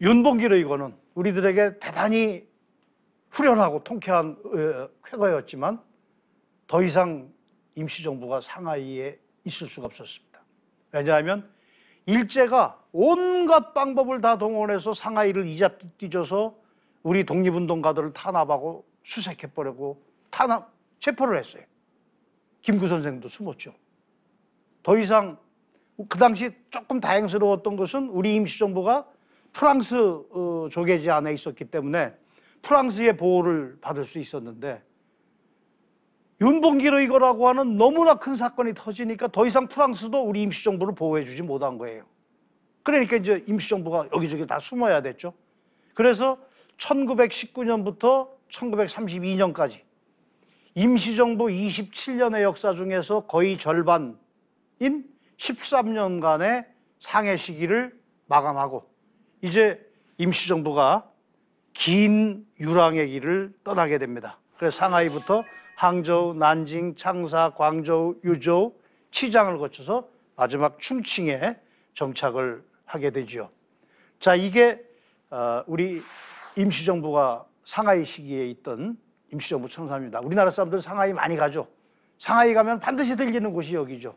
윤봉길의 이거는 우리들에게 대단히 후련하고 통쾌한 어, 쾌거였지만 더 이상 임시정부가 상하이에 있을 수가 없었습니다. 왜냐하면 일제가 온갖 방법을 다 동원해서 상하이를 이잡듯 뒤져서 우리 독립운동가들을 탄압하고 수색해버리고 탄압, 체포를 했어요. 김구 선생도 숨었죠. 더 이상 그 당시 조금 다행스러웠던 것은 우리 임시정부가 프랑스 어, 조계지 안에 있었기 때문에 프랑스의 보호를 받을 수 있었는데 윤봉길의 이거라고 하는 너무나 큰 사건이 터지니까 더 이상 프랑스도 우리 임시정부를 보호해주지 못한 거예요. 그러니까 이제 임시정부가 여기저기 다 숨어야 됐죠. 그래서 1919년부터 1932년까지 임시정부 27년의 역사 중에서 거의 절반인 13년간의 상해 시기를 마감하고 이제 임시정부가 긴 유랑의 길을 떠나게 됩니다. 그래서 상하이부터 항저우, 난징, 창사, 광저우, 유저우, 치장을 거쳐서 마지막 충칭에 정착을 하게 되지요. 자, 이게 어, 우리 임시정부가 상하이 시기에 있던 임시정부 청사입니다. 우리나라 사람들 상하이 많이 가죠. 상하이 가면 반드시 들리는 곳이 여기죠.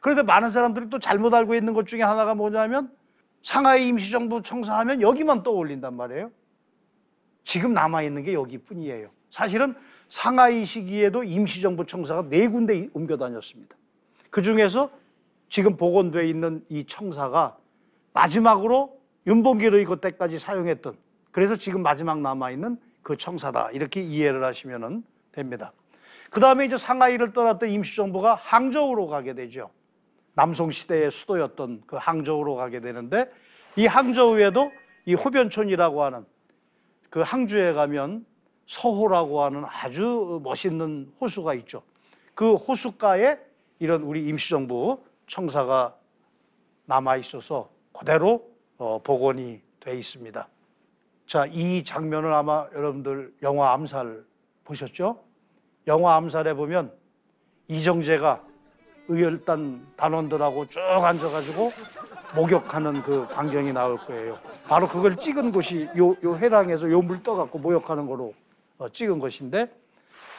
그런데 많은 사람들이 또 잘못 알고 있는 것 중에 하나가 뭐냐면 상하이 임시정부 청사하면 여기만 떠올린단 말이에요. 지금 남아있는 게 여기뿐이에요. 사실은 상하이 시기에도 임시정부 청사가 네 군데 옮겨 다녔습니다. 그 중에서 지금 복원돼 있는 이 청사가 마지막으로 윤봉길 의거 때까지 사용했던 그래서 지금 마지막 남아있는 그 청사다 이렇게 이해를 하시면 됩니다. 그 다음에 이제 상하이를 떠났던 임시정부가 항저우로 가게 되죠. 남송시대의 수도였던 그 항저우로 가게 되는데 이 항저우에도 이 호변촌이라고 하는 그 항주에 가면 서호라고 하는 아주 멋있는 호수가 있죠. 그 호수가에 이런 우리 임시정부 청사가 남아 있어서 그대로 어, 복원이 돼 있습니다. 자, 이 장면을 아마 여러분들 영화 암살 보셨죠? 영화 암살에 보면 이정재가 의열단 단원들하고 쭉 앉아가지고 목욕하는 그 광경이 나올 거예요. 바로 그걸 찍은 곳이 요, 요해랑에서요 물 떠갖고 목욕하는 거로 어, 찍은 것인데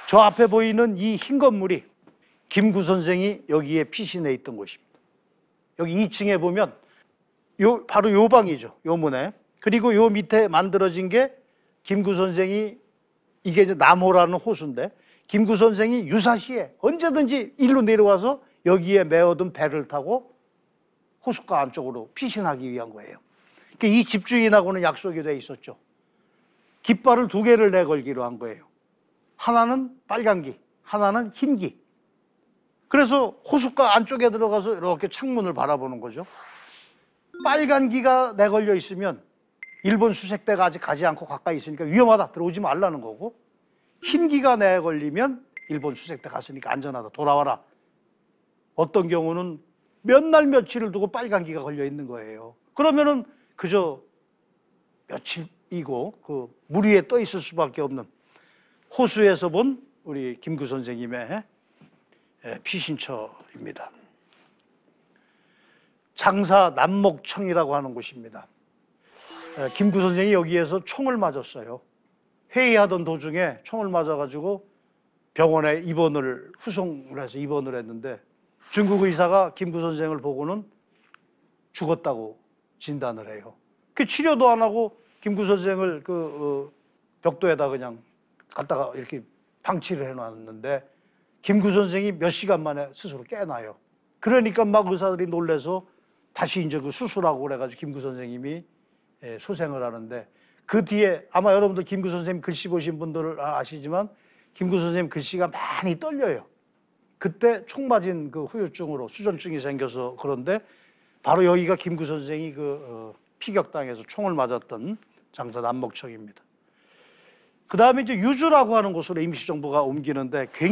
저 앞에 보이는 이 흰 건물이 김구 선생이 여기에 피신해 있던 곳입니다. 여기 2층에 보면 요 바로 요 방이죠. 요 문에. 그리고 요 밑에 만들어진 게 김구 선생이 이게 이제 남호라는 호수인데 김구 선생이 유사시에 언제든지 일로 내려와서 여기에 메어둔 배를 타고 호숫가 안쪽으로 피신하기 위한 거예요. 그러니까 이 집주인하고는 약속이 돼 있었죠. 깃발을 두 개를 내걸기로 한 거예요. 하나는 빨간기, 하나는 흰기. 그래서 호숫가 안쪽에 들어가서 이렇게 창문을 바라보는 거죠. 빨간기가 내걸려 있으면 일본 수색대가 아직 가지 않고 가까이 있으니까 위험하다 들어오지 말라는 거고 흰기가 내걸리면 일본 수색대 갔으니까 안전하다 돌아와라 어떤 경우는 몇 날 며칠을 두고 빨간기가 걸려 있는 거예요. 그러면은 그저 며칠이고 그 물 위에 떠 있을 수밖에 없는 호수에서 본 우리 김구 선생님의 예, 피신처입니다. 장사 남목청이라고 하는 곳입니다. 예, 김구 선생이 여기에서 총을 맞았어요. 회의하던 도중에 총을 맞아가지고 병원에 입원을 후송을 해서 입원을 했는데 중국 의사가 김구 선생을 보고는 죽었다고 진단을 해요. 그 치료도 안 하고 김구 선생을 그 어, 벽도에다 그냥 갖다가 이렇게 방치를 해놨는데 김구 선생이 몇 시간 만에 스스로 깨나요. 그러니까 막 의사들이 놀래서 다시 이제 그 수술하고 그래가지고 김구 선생님이 예, 소생을 하는데 그 뒤에 아마 여러분들 김구 선생님 글씨 보신 분들 아, 아시지만 김구 선생님 글씨가 많이 떨려요. 그때 총 맞은 그 후유증으로 수전증이 생겨서 그런데 바로 여기가 김구 선생이 그 어, 피격당해서 총을 맞았던 장사 남목청입니다. 그 다음에 이제 유주라고 하는 곳으로 임시정부가 옮기는데 굉장히